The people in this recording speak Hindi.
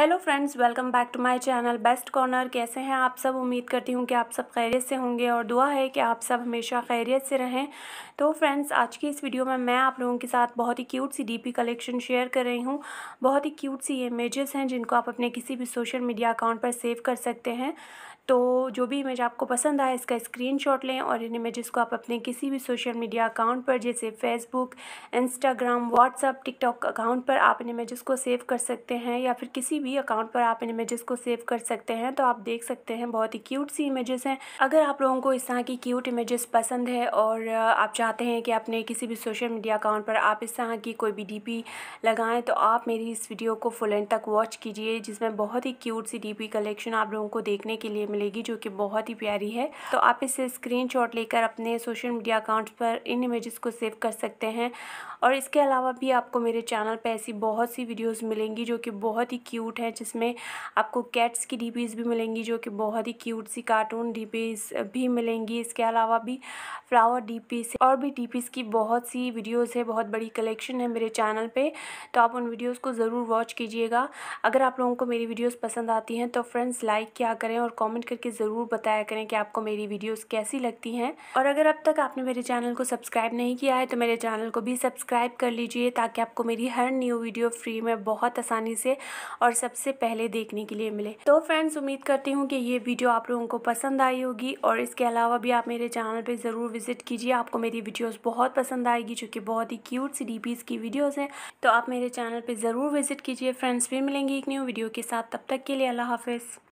hello friends welcome back to my channel best corner कैसे हैं आप सब उम्मीद करती हूँ कि आप सब खैरियत से होंगे और दुआ है कि आप सब हमेशा खैरियत से रहें तो फ्रेंड्स आज की इस वीडियो में मैं आप लोगों के साथ बहुत ही क्यूट सी डीपी कलेक्शन शेयर कर रही हूँ बहुत ही क्यूट सी इमेजेस हैं जिनको आप अपने किसी भी सोशल मीडिया अकाउंट पर सेव कर सकते हैं तो जो भी इमेज आपको पसंद आए इसका स्क्रीनशॉट लें और इन इमेज़ को आप अपने किसी भी सोशल मीडिया अकाउंट पर जैसे Facebook Instagram WhatsApp TikTok account पर आप इन इमेज़ को सेव कर सकते हैं या फिर किसी भी अकाउंट पर आप इन इमेज़ को सेव कर सकते हैं तो आप देख सकते हैं बहुत ही क्यूट सी इमेजेस हैं अगर आप लोगों को इस तरह की क्यूट इमेजेस पसंद है और आप चाहते हैं कि अपने किसी भी सोशल मीडिया अकाउंट पर आप इस तरह की कोई भी पी लगाएं तो आप मेरी इस वीडियो को फुल एंड तक वॉच कीजिए जिसमें बहुत ही क्यूट सी पी कलेक्शन आप लोगों को देखने के लिए मिले मिलेगी जो कि बहुत ही प्यारी है तो आप इसे स्क्रीनशॉट लेकर अपने सोशल मीडिया अकाउंट्स पर इन इमेजेस को सेव कर सकते हैं और इसके अलावा भी आपको मेरे चैनल पर ऐसी बहुत सी वीडियोज़ मिलेंगी जो कि बहुत ही क्यूट हैं जिसमें आपको कैट्स की डीपीज़ भी मिलेंगी जो कि बहुत ही क्यूट सी कार्टून डीपीज़ भी मिलेंगी इसके अलावा भी फ्लावर डीपीज़ और भी डीपीज़ की बहुत सी वीडियोज़ है बहुत बड़ी कलेक्शन है मेरे चैनल पर तो आप उन वीडियोज़ को ज़रूर वॉच कीजिएगा अगर आप लोगों को मेरी वीडियोज़ पसंद आती हैं तो फ्रेंड्स लाइक क्या करें और कॉमेंट करके ज़रूर बताया करें कि आपको मेरी वीडियोस कैसी लगती हैं और अगर अब तक आपने मेरे चैनल को सब्सक्राइब नहीं किया है तो मेरे चैनल को भी सब्सक्राइब कर लीजिए ताकि आपको मेरी हर न्यू वीडियो फ्री में बहुत आसानी से और सबसे पहले देखने के लिए मिले तो फ्रेंड्स उम्मीद करती हूँ कि ये वीडियो आप लोगों को पसंद आई होगी और इसके अलावा भी आप मेरे चैनल पर ज़रूर विजिट कीजिए आपको मेरी वीडियोज़ बहुत पसंद आएगी चूँकि बहुत ही क्यूट सी डीपीज़ की वीडियोज़ हैं तो आप मेरे चैनल पर ज़रूर विजिट कीजिए फ्रेंड्स भी मिलेंगी एक न्यू वीडियो के साथ तब तक के लिए अल्लाह हाफिज़